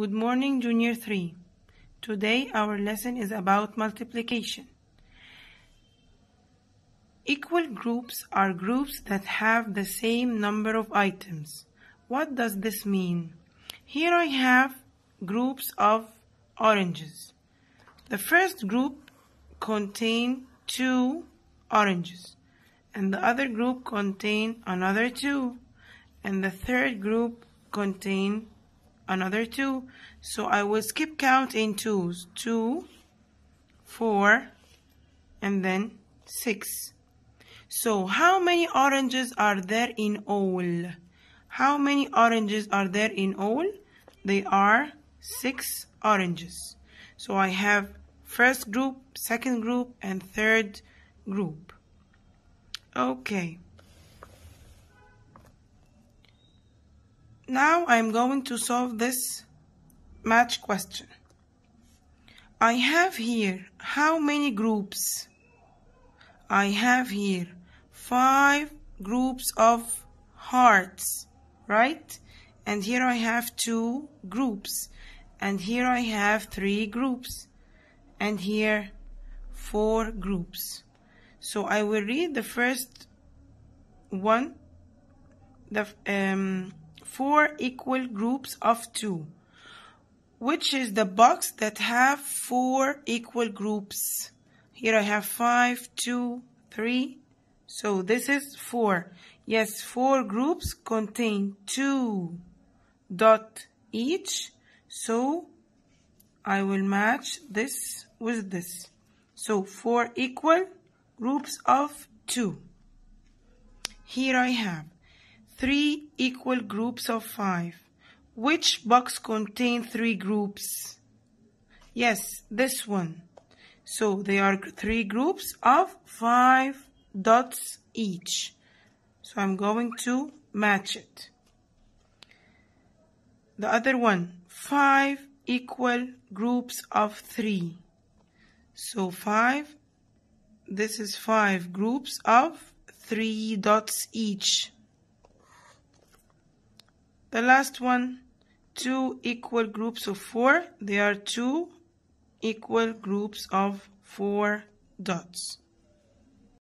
Good morning, Junior 3. Today our lesson is about multiplication. Equal groups are groups that have the same number of items. What does this mean? Here I have groups of oranges. The first group contained two oranges and the other group contain another two and the third group contain another two. So I will skip count in twos. Two, four, and then six. So how many oranges are there in all? How many oranges are there in all? They are six oranges. So I have first group, second group, and third group. Okay. Now I'm going to solve this match question. I have here how many groups? I have here five groups of hearts, right? And here I have two groups. And here I have three groups. And here four groups. So I will read the first one, the, um, four equal groups of two, which is the box that have four equal groups. Here I have five, two, three. So this is four. Yes, four groups contain two dot each. So I will match this with this. So four equal groups of two. Here I have three equal groups of five. Which box contains three groups? Yes, this one. So there are three groups of five dots each. So I'm going to match it. The other one, five equal groups of three. So five, this is five groups of three dots each. The last one, two equal groups of four. There are two equal groups of four dots.